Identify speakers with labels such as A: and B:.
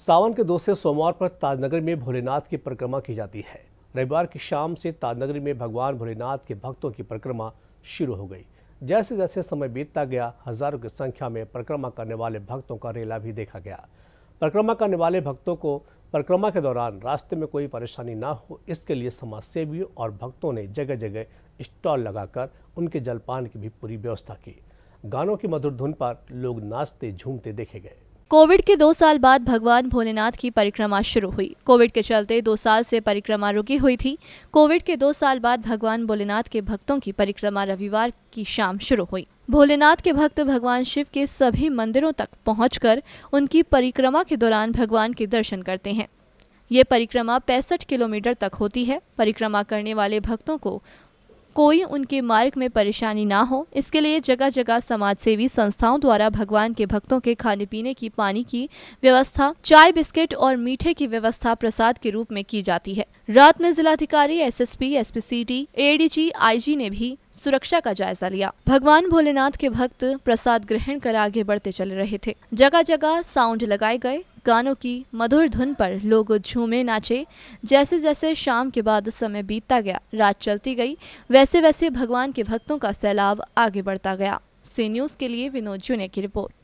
A: सावन के दूसरे सोमवार पर ताजनगरी में भोलेनाथ की परिक्रमा की जाती है रविवार की शाम से ताजनगरी में भगवान भोलेनाथ के भक्तों की परिक्रमा शुरू हो गई जैसे जैसे समय बीतता गया हजारों की संख्या में परिक्रमा करने वाले भक्तों का रेला भी देखा गया परिक्रमा करने वाले भक्तों को परिक्रमा के दौरान रास्ते में कोई परेशानी ना हो इसके लिए समाजसेवियों और भक्तों ने जगह जगह स्टॉल लगाकर उनके जलपान की भी पूरी व्यवस्था की गानों की मधुर धुन पर लोग नाचते झूमते देखे गए
B: कोविड के दो साल बाद भगवान भोलेनाथ की परिक्रमा शुरू हुई कोविड के चलते दो साल से परिक्रमा रुकी हुई थी कोविड के दो साल बाद भगवान भोलेनाथ के भक्तों की परिक्रमा रविवार की शाम शुरू हुई भोलेनाथ के भक्त भगवान शिव के सभी मंदिरों तक पहुंचकर उनकी परिक्रमा के दौरान भगवान के दर्शन करते हैं ये परिक्रमा पैंसठ किलोमीटर तक होती है परिक्रमा करने वाले भक्तों को कोई उनके मार्ग में परेशानी ना हो इसके लिए जगह जगह समाजसेवी संस्थाओं द्वारा भगवान के भक्तों के खाने पीने की पानी की व्यवस्था चाय बिस्किट और मीठे की व्यवस्था प्रसाद के रूप में की जाती है रात में जिलाधिकारी एसएसपी एसपीसीटी एडीजी आईजी ने भी सुरक्षा का जायजा लिया भगवान भोलेनाथ के भक्त प्रसाद ग्रहण कर आगे बढ़ते चले रहे थे जगह जगह साउंड लगाए गए गानों की मधुर धुन पर लोग झूमे नाचे जैसे जैसे शाम के बाद समय बीतता गया रात चलती गई वैसे वैसे भगवान के भक्तों का सैलाब आगे बढ़ता गया सी न्यूज़ के लिए विनोद जुने की रिपोर्ट